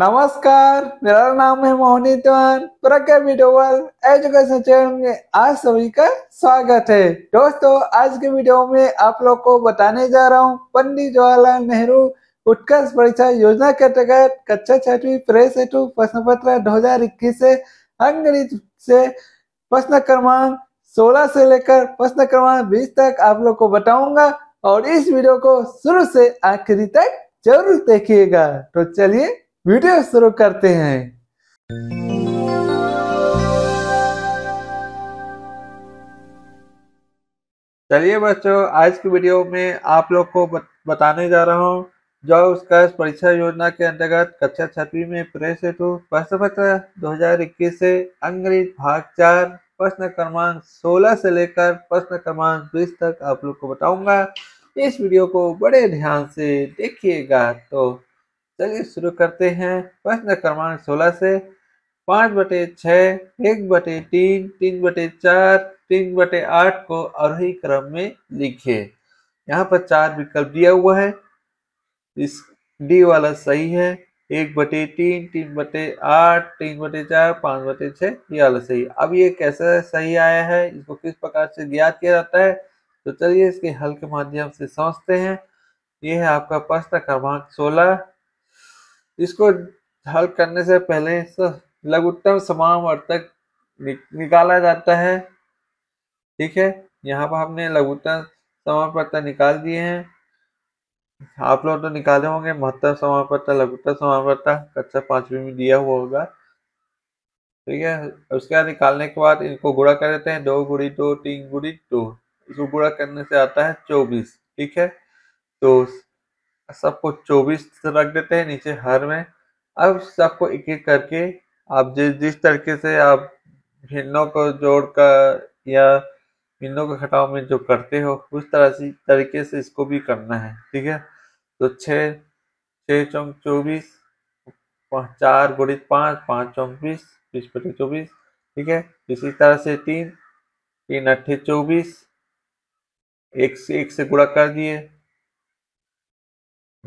नमस्कार मेरा नाम है मोहनी प्रज्ञा डोवल एजुकेशन चैनल में आज सभी का स्वागत है दोस्तों आज के वीडियो में आप लोग को बताने जा रहा हूँ पंडित जवाहरलाल नेहरू उत्कर्ष परीक्षा योजना के अंतर्गत कक्षा छठवी प्रेस हेतु प्रश्न पत्र दो हजार इक्कीस से अंग्रेज से प्रश्न क्रमांक सोलह से लेकर प्रश्न क्रमांक बीस तक आप लोग को बताऊंगा और इस वीडियो को शुरू से आखिरी तक जरूर देखिएगा तो चलिए वीडियो शुरू करते हैं चलिए बच्चों आज की वीडियो में आप लोग को बताने जा रहा हूँ जो उसका परीक्षा योजना के अंतर्गत कक्षा छठवीं में प्रेस हेतु प्रश्न पत्र दो से अंग्रेज भाग चार प्रश्न क्रमांक 16 से लेकर प्रश्न क्रमांक 20 तक आप लोग को बताऊंगा इस वीडियो को बड़े ध्यान से देखिएगा तो चलिए शुरू करते हैं प्रश्न क्रमांक सोलह से पाँच बटे छः एक बटे तीन तीन बटे चार तीन बटे आठ को अरोही क्रम में लिखिए यहाँ पर चार विकल्प दिया हुआ है इस डी वाला सही है एक बटे तीन तीन बटे आठ तीन बटे चार पाँच बटे छः ये वाला सही अब ये कैसे सही आया है इसको किस प्रकार से ज्ञात किया जाता है तो चलिए इसके हल के माध्यम से समझते हैं ये है आपका प्रश्न क्रमांक सोलह इसको हल करने से पहले लघुत्तम वर्तक नि, निकाला जाता है ठीक है यहाँ पर हमने लघुत्तम समापत्ता निकाल दिए हैं आप लोग तो निकाले होंगे महत्तम समापत्ता लघुत्तम समापत्ता कक्षा पांचवी में दिया हुआ होगा ठीक है उसके बाद निकालने के बाद इनको गुड़ा कर देते हैं दो गुड़ी दो तीन गुड़ी दो इसको गुड़ा करने से आता है चौबीस ठीक है तो सबको 24 रख देते हैं नीचे हर में अब सबको एक एक करके आप जिस जिस तरीके से आप भिन्नों को जोड़कर या भिन्नों को घटाव में जो करते हो उस तरह से तरीके से इसको भी करना है ठीक है तो छः छः चौंक चौबीस चार गुड़ित पाँच पाँच चौंक बीस बीस पटी चौबीस ठीक है इसी तरह से तीन तीन अट्ठे चौबीस एक से एक से गुड़ा कर दिए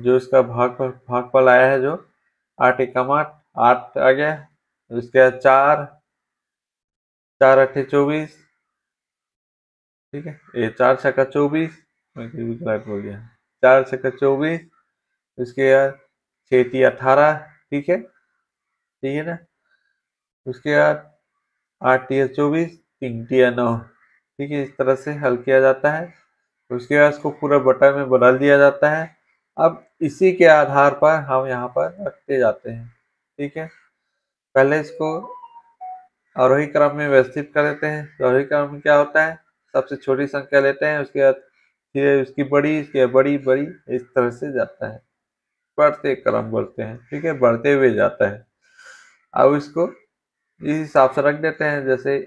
जो इसका भाग भागफल आया है जो आठ एक आठ आठ आ गया उसके बाद चार चार अठे चौबीस ठीक है ये चार छक्का चौबीस गलत हो गया चार छक्का चौबीस उसके बाद छेती अठारह ठीक है ठीक है ना उसके बाद आठ टी चौबीस तीन टी नौ ठीक है इस तरह से हल किया जाता है उसके बाद इसको पूरा बटा में बदल दिया जाता है अब इसी के आधार पर हम यहाँ पर रखते जाते हैं ठीक है पहले इसको आरोही क्रम में व्यवस्थित कर लेते हैं आरोही क्रम में क्या होता है सबसे छोटी संख्या लेते हैं उसके बाद फिर उसकी बड़ी उसके बड़ी बड़ी इस तरह से जाता है बढ़ते क्रम बोलते हैं ठीक है बढ़ते हुए जाता है अब इसको इस हिसाब से रख देते हैं जैसे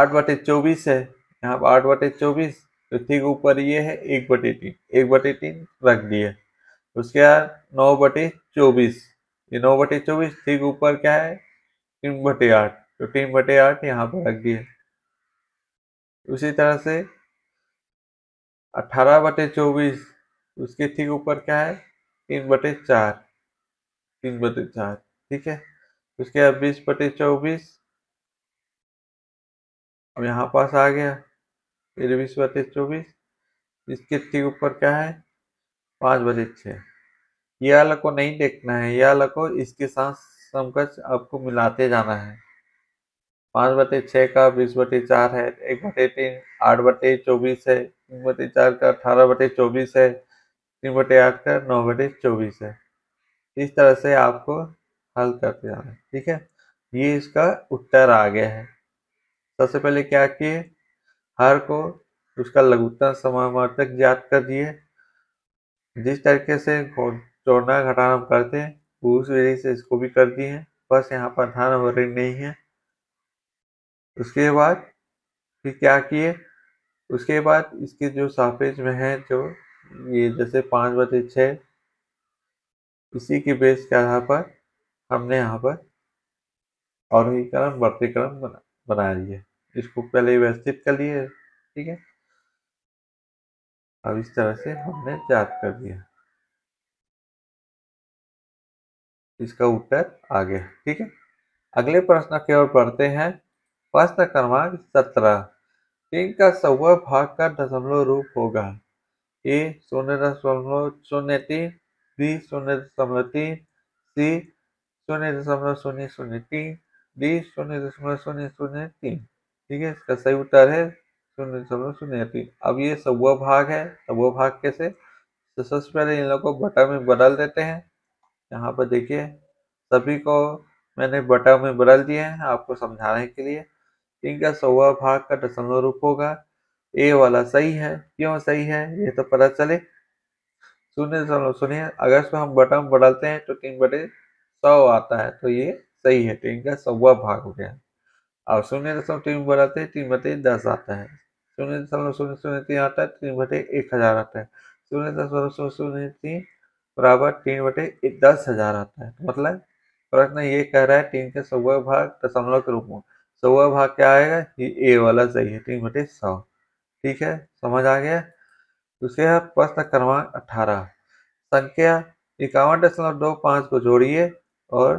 आठ बटे चौबीस है यहाँ पर आठ बटे चौबीस तो ठीक ऊपर ये है एक बटे तीन एक बटे तीन रख दिए उसके बाद नौ बटे चौबीस ये नौ बटे चौबीस ठीक ऊपर क्या है तीन बटे आठ तो तीन बटे आठ यहाँ पर रख दिए उसी तरह से अठारह बटे चौबीस उसके ठीक ऊपर क्या है तीन बटे चार तीन बटे चार ठीक है उसके बाद बीस बटे चौबीस अब यहाँ पास आ गया फिर बीस बटे चौबीस इसके ठीक ऊपर क्या है पाँच बटे छः यह अलग को नहीं देखना है यह अलग को इसके साथ समकक्ष आपको मिलाते जाना है पाँच बटे छः का बीस बटे चार है एक बटे तीन आठ बटे चौबीस है तीन बटे चार का अठारह बटे चौबीस है तीन बटे आठ का नौ बटे चौबीस है इस तरह से आपको हल करते जाना है ठीक है ये इसका उत्तर आ गया है सबसे पहले क्या किए हर को उसका लघुत्तम समानार्थक ज्ञात कर दिए जिस तरीके से जोड़ना घटाना करते हैं उस विधि से इसको भी कर दिए हैं बस यहाँ पर धान वरिंग नहीं है उसके बाद फिर क्या किए उसके बाद इसके जो साफेज में है जो ये जैसे पाँच बजे छः इसी के बेस के आधार पर हमने यहाँ पर आरोही क्रम बढ़ते क्रम बना बना लिए इसको पहले व्यवस्थित कर लिए ठीक है अब इस तरह से हमने याद कर दिया इसका उत्तर आगे ठीक है अगले प्रश्न की ओर पढ़ते हैं प्रश्न क्रमांक सत्रह तीन का सवा भाग का दशमलव रूप होगा ए शून्य दशमलव शून्य तीन बी शून्य दशमलव तीन सी शून्य दशमलव शून्य शून्य तीन डी शून्य दशमलव शून्य शून्य तीन ठीक है इसका सही उत्तर है शून्य दशमलव शून्य तीन अब ये सवा भाग है सवा भाग कैसे तो सबसे पहले इन लोग को बटा में बदल देते हैं यहाँ पर देखिए सभी को मैंने बटा में बदल दिए हैं आपको समझाने के लिए इनका सौवा भाग का दशमलव रूप होगा ए वाला सही है क्यों सही है ये तो पता चले शून्य दशमलव शून्य अगर इसको हम बटा में बदलते हैं तो तीन बटे सौ आता है तो ये सही है तो इनका सौवा भाग हो गया और शून्य दशमलव तीन बढ़ाते हैं तीन बटे दस आता है शून्य दशमलव शून्य शून्य तीन आता है तीन बटे एक हजार आता है शून्य दशमलव शून्य शून्य तीन बराबर तीन बटे दस हजार आता है मतलब प्रश्न ये कह रहा है तीन के सौ भाग दशमलव के रूप में सौ भाग क्या आएगा ये ए वाला है तीन बटे सौ ठीक है समझ आ गया दूसरे है प्रश्न क्रमांक अठारह संख्या इक्यावन दशमलव दो पाँच को जोड़िए और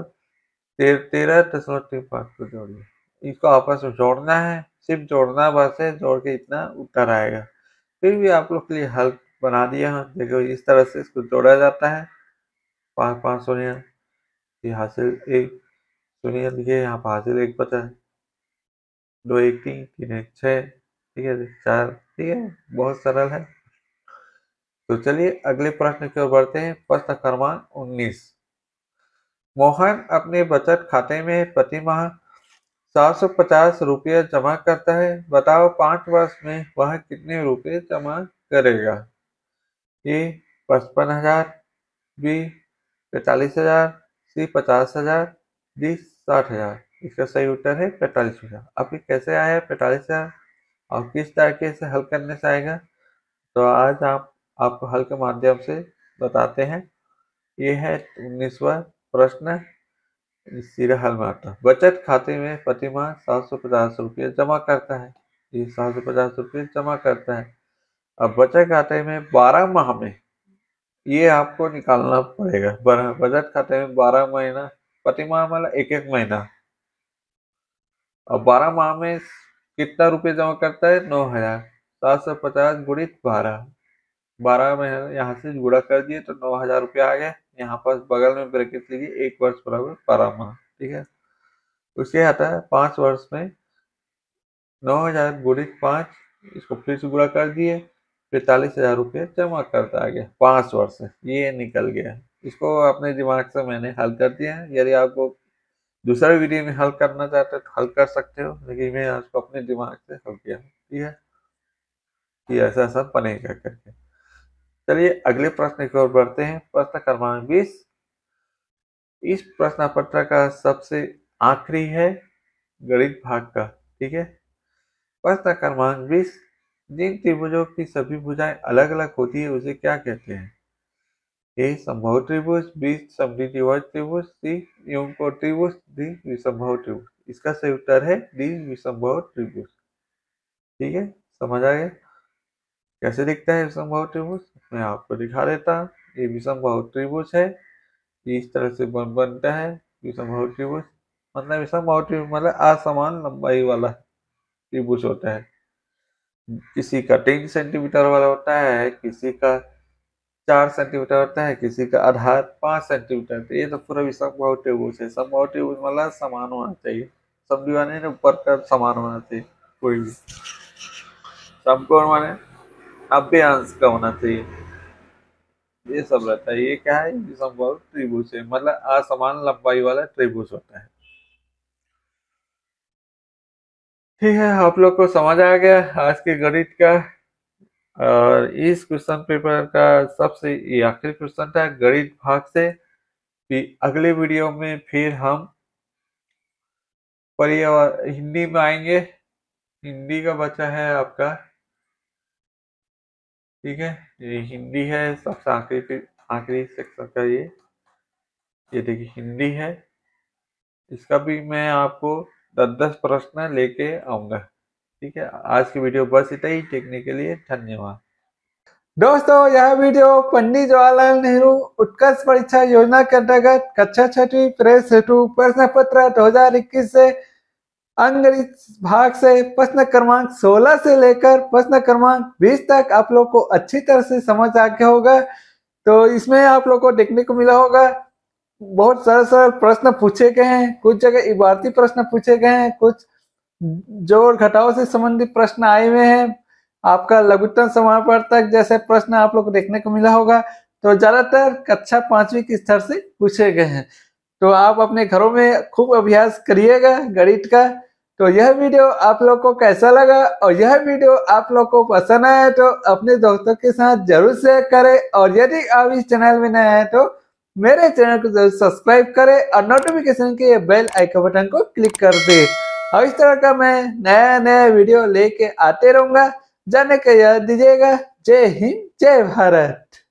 तेरह दशमलव तीन पाँच को जोड़िए इसको आपस में जोड़ना है सिर्फ जोड़ना बस है जोड़ के इतना उत्तर आएगा फिर भी आप लोग के लिए हल बना दिया देखो इस तरह से इसको जोड़ा जाता है पाँच पाँच शून्य ये हासिल एक शून्य देखिए यहाँ पर हासिल एक है दो एक तीन तीन एक छः ठीक है चार ठीक है बहुत सरल है तो चलिए अगले प्रश्न की ओर बढ़ते हैं प्रश्न क्रमांक उन्नीस मोहन अपने बचत खाते में प्रति माह सात सौ पचास रुपया जमा करता है बताओ पांच वर्ष में वह कितने रुपए जमा करेगा ए पचपन हजार बी पैतालीस हजार सी पचास हजार डी साठ हजार इसका सही उत्तर है पैंतालीस हजार अब कैसे आया पैंतालीस हजार और किस तरीके से हल करने से आएगा तो आज आप आपको हल के माध्यम से बताते हैं ये है उन्नीसवा प्रश्न सीधा हल में आता बचत खाते में प्रतिमाह सात सौ पचास रुपये जमा करता है ये सात सौ पचास रुपये जमा करता है अब बचत खाते में बारह माह में ये आपको निकालना पड़ेगा बचत खाते में बारह महीना प्रति माह मतलब एक एक महीना और बारह माह में कितना रुपये जमा करता है नौ हजार सात सौ पचास गुणित बारह बारह महीना यहाँ से गुड़ा कर दिए तो नौ हजार रुपया आ गया यहाँ पर बगल में ब्रैकेट लीजिए एक वर्ष बराबर बारह माह ठीक है उसके आता है पांच वर्ष में नौ हजार गुणित पांच इसको फिर से गुड़ा कर दिए पैंतालीस हजार रुपये जमा करता गया पाँच वर्ष ये निकल गया इसको अपने दिमाग से मैंने हल कर दिया है यदि आपको दूसरे वीडियो में हल करना चाहते हो तो हल कर सकते हो लेकिन मैं आपको अपने दिमाग से हल किया ठीक है ये ऐसा ऐसा बनेगा करके चलिए अगले प्रश्न की ओर बढ़ते हैं प्रश्न क्रमांक बीस इस प्रश्न पत्र का सबसे आखिरी है गणित भाग का ठीक है प्रश्न क्रमांक बीस जिन त्रिभुजों की सभी भुजाएं अलग अलग होती है उसे क्या कहते हैं ए संभव त्रिभुज बी समद्विवर्ज त्रिभुज सी युगको त्रिभुज डी विसंभव त्रिभुज इसका सही उत्तर है डी विसंभव त्रिभुज ठीक है समझ आ गया कैसे दिखता है विसंभव त्रिभुज मैं आपको दिखा देता हूँ ये विसंभव त्रिभुज है इस तरह से बन बनता है विसंभव त्रिभुज मतलब विसंभव त्रिभुज मतलब असमान लंबाई वाला त्रिभुज होता है किसी का तीन सेंटीमीटर वाला होता है किसी का चार सेंटीमीटर होता है किसी का आधार पाँच सेंटीमीटर तो ये तो पूरा भी समभाव है समभाव त्रिभुज मतलब समान होना चाहिए समदीवान है ऊपर का समान होना चाहिए कोई भी समकोण माने नब्बे अंश का होना चाहिए ये सब रहता है ये क्या है समभाव त्रिभुज है मतलब असमान लंबाई वाला त्रिभुज होता है ठीक है आप लोग को समझ आ गया आज के गणित का और इस क्वेश्चन पेपर का सबसे आखिरी क्वेश्चन था गणित भाग से भी अगले वीडियो में फिर हम पर्यावरण हिंदी में आएंगे हिंदी का बच्चा है आपका ठीक है ये हिंदी है सबसे आखिरी आखिरी सेक्शन का ये ये देखिए हिंदी है इसका भी मैं आपको दस दस प्रश्न लेके आऊंगा ठीक है आज की वीडियो बस इतना ही देखने के लिए धन्यवाद दोस्तों यह वीडियो पंडित जवाहरलाल नेहरू उत्कर्ष परीक्षा योजना के अंतर्गत कक्षा छठवीं प्रेस हेतु प्रश्न पत्र 2021 से अंग्रेज भाग से प्रश्न क्रमांक 16 से लेकर प्रश्न क्रमांक 20 तक आप लोग को अच्छी तरह से समझ आ गया होगा तो इसमें आप लोग को देखने को मिला होगा बहुत सरल सरल प्रश्न पूछे गए हैं कुछ जगह इबारती प्रश्न पूछे गए हैं कुछ जोड़ घटाओ से संबंधित प्रश्न आए हुए हैं आपका लघुत्तम समापन तक जैसे प्रश्न आप लोग देखने को मिला होगा तो ज्यादातर कक्षा पांचवी के स्तर से पूछे गए हैं तो आप अपने घरों में खूब अभ्यास करिएगा गणित का तो यह वीडियो आप लोग को कैसा लगा और यह वीडियो आप लोग को पसंद आया तो अपने दोस्तों के साथ जरूर शेयर करें और यदि आप इस चैनल में नए हैं तो मेरे चैनल को जरूर सब्सक्राइब करें और नोटिफिकेशन के बेल आइकन बटन को क्लिक कर दे और इस तरह का मैं नया नया वीडियो लेके आते रहूंगा जाने का याद दीजिएगा जय हिंद जय भारत